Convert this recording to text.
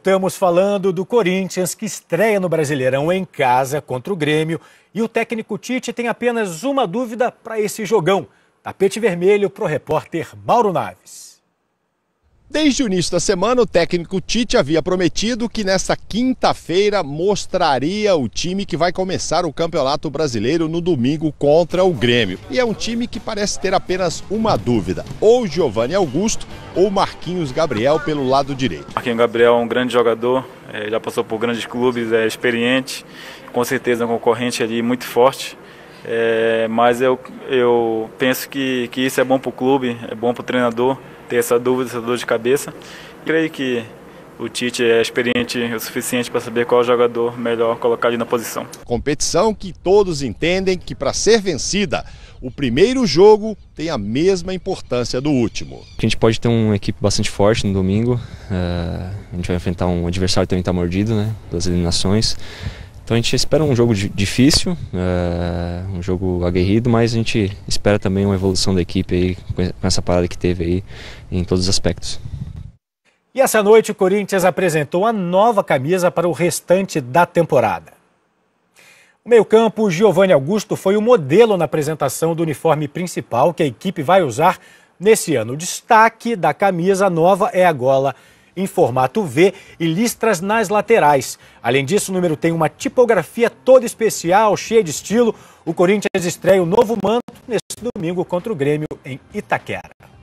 Estamos falando do Corinthians, que estreia no Brasileirão em casa contra o Grêmio. E o técnico Tite tem apenas uma dúvida para esse jogão. Tapete vermelho para o repórter Mauro Naves. Desde o início da semana, o técnico Tite havia prometido que nesta quinta-feira mostraria o time que vai começar o Campeonato Brasileiro no domingo contra o Grêmio. E é um time que parece ter apenas uma dúvida: ou Giovanni Augusto ou Marquinhos Gabriel pelo lado direito. Marquinhos Gabriel é um grande jogador, é, já passou por grandes clubes, é experiente, com certeza é um concorrente ali muito forte. É, mas eu, eu penso que, que isso é bom para o clube, é bom para o treinador ter essa dúvida, essa dor de cabeça. E creio que o Tite é experiente o suficiente para saber qual jogador melhor colocar ali na posição. Competição que todos entendem que para ser vencida, o primeiro jogo tem a mesma importância do último. A gente pode ter uma equipe bastante forte no domingo. Uh, a gente vai enfrentar um adversário também está mordido, né? Das eliminações. Então a gente espera um jogo difícil, é, um jogo aguerrido, mas a gente espera também uma evolução da equipe aí, com essa parada que teve aí em todos os aspectos. E essa noite o Corinthians apresentou a nova camisa para o restante da temporada. O meio-campo Giovanni Augusto foi o modelo na apresentação do uniforme principal que a equipe vai usar nesse ano. O destaque da camisa nova é a gola em formato V e listras nas laterais. Além disso, o número tem uma tipografia toda especial, cheia de estilo. O Corinthians estreia o novo manto neste domingo contra o Grêmio em Itaquera.